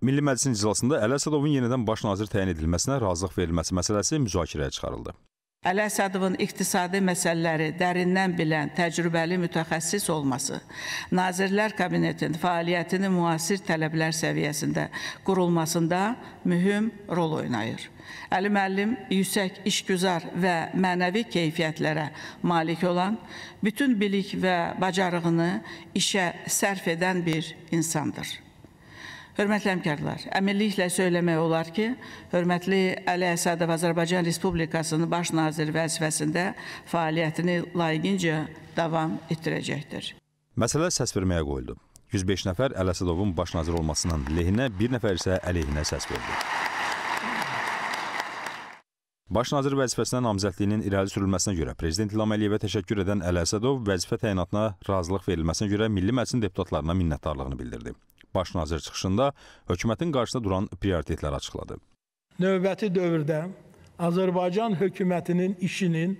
Milli Məclisin iclasında Əli Əsədovun yenidən baş nazir təyin edilməsinə razılıq verilməsi məsələsi müzakirəyə çıxarıldı. Əli Əsədovun iqtisadi məsələləri dərindən bilən təcrübəli mütəxəssis olması, Nazirlər Kabinetinin fəaliyyətini müasir tələblər səviyyəsində qurulmasında mühüm rol oynayır. Əli müəllim yüksək işgüzar və mənəvi keyfiyyətlərə malik olan, bütün bilik və bacarığını işə sərf edən bir insandır. Hörmətli həmkarlar, əminliklə söyləmək olar ki, hörmətli Əli Əsədov Azərbaycan Respublikasının baş naziri vəzifəsində fəaliyyətini layiqincə davam etdirəcəkdir. Məsələ səs verməyə qoyuldu. 105 nəfər Ələsədovun baş nazir olmasının lehinə, bir nəfər isə əleyhinə səs verdi. Baş nazir vəzifəsinə namizədliyinin irəli sürülməsinə görə prezident İlham Əliyevə təşəkkür edən Ələsədov vəzifə təyinatına razılıq verilməsinə görə milli məclisin deputatlarına minnətdarlığını bildirdi baş nazir çıxışında hökumətin qarşısında duran prioritetlər açıqladı. Növbəti dövrdə Azərbaycan hökumətinin işinin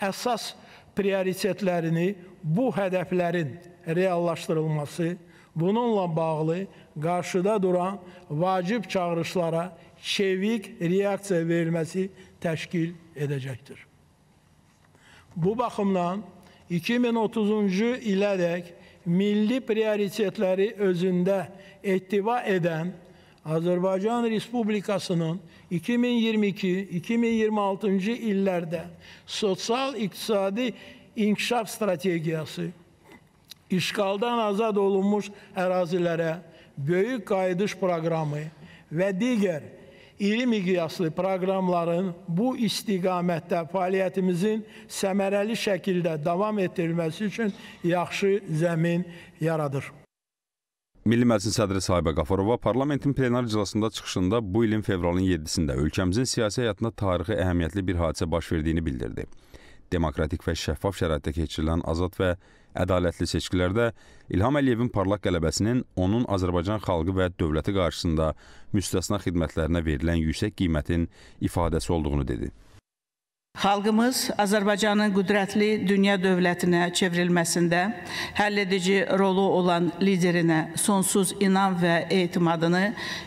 əsas prioritetlərini bu hədəflərin reallaşdırılması, bununla bağlı qarşıda duran vacib çağırışlara çevik reaksiya verilməsi təşkil edəcəkdir. Bu baxımdan 2030-cu ilədək milli prioritetleri özünde ettiva eden Azerbaycan Respublikası'nın 2022-2026. illerde sosyal iktisadi inkişaf stratejisi, işgaldan azad olunmuş ərazilərə büyük kaydış programı ve diğer iri miqyaslı proqramların bu istiqamətdə fəaliyyətimizin səmərəli şəkildə davam etdirilməsi üçün yaxşı zəmin yaradır. Milli Məclis sədri Sahibə Qafarova parlamentin plenar iclasında çıxışında bu ilin fevralın 7-sində ölkəmizin siyasi həyatında tarixi əhəmiyyətli bir hadisə baş verdiyini bildirdi. Demokratik və şəffaf şəraitdə keçirilən azad və ədalətli seçkilərdə İlham Əliyevin parlaq qələbəsinin onun Azərbaycan xalqı və dövləti qarşısında müstəsna xidmətlərinə verilən yüksək qiymətin ifadəsi olduğunu dedi. Xalqımız Azərbaycanın qüdrətli dünya dövlətinə çevrilməsində həll edici rolu olan liderinə sonsuz inam və etimadını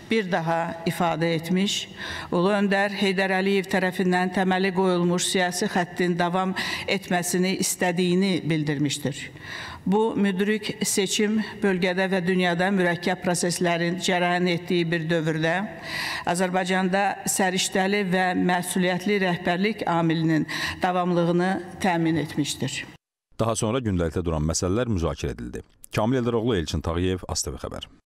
bir daha ifadə etmiş, Ulu Öndər Heydər Əliyev tərəfindən təməli qoyulmuş siyasi xəttin davam etməsini istədiyini bildirmişdir. Bu müdrik seçim bölgədə və dünyada mürəkkəb proseslərin cərəyan etdiyi bir dövrdə Azərbaycanda səriştəli və məsuliyyətli rəhbərlik amilini təhsilinin davamlığını təmin etmişdir. Daha sonra gündəlikdə duran məsələlər müzakirə edildi. Kamil Eldaroğlu, Elçin Tağıyev, ASTV xəbər.